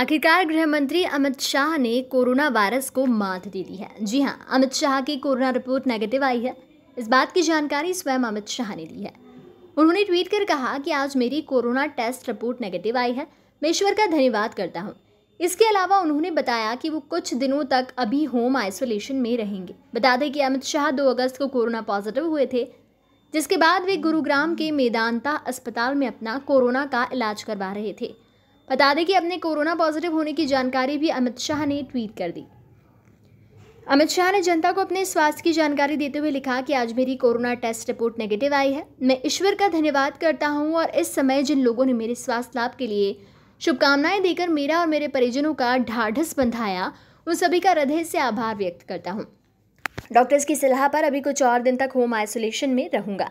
आखिरकार गृह मंत्री अमित शाह ने कोरोना वायरस को मात दे दी है जी हाँ अमित शाह की कोरोना रिपोर्ट नेगेटिव आई है इस बात की जानकारी स्वयं अमित शाह ने दी है उन्होंने ट्वीट कर कहा कि आज मेरी कोरोना टेस्ट रिपोर्ट नेगेटिव आई है मैं ईश्वर का धन्यवाद करता हूँ इसके अलावा उन्होंने बताया कि वो कुछ दिनों तक अभी होम आइसोलेशन में रहेंगे बता दें कि अमित शाह दो अगस्त को कोरोना पॉजिटिव हुए थे जिसके बाद वे गुरुग्राम के मेदांता अस्पताल में अपना कोरोना का इलाज करवा रहे थे बता दें कि अपने कोरोना पॉजिटिव होने की जानकारी भी अमित शाह ने ट्वीट कर दी अमित शाह ने जनता को अपने स्वास्थ्य की जानकारी देते हुए लिखा कि आज मेरी कोरोना टेस्ट रिपोर्ट नेगेटिव आई है मैं ईश्वर का धन्यवाद करता हूं और इस समय जिन लोगों ने मेरे स्वास्थ्य लाभ के लिए शुभकामनाएं देकर मेरा और मेरे परिजनों का ढाढ़स बंधाया उन सभी का हृदय से आभार व्यक्त करता हूँ डॉक्टर्स की सलाह पर अभी कुछ और दिन तक होम आइसोलेशन में रहूँगा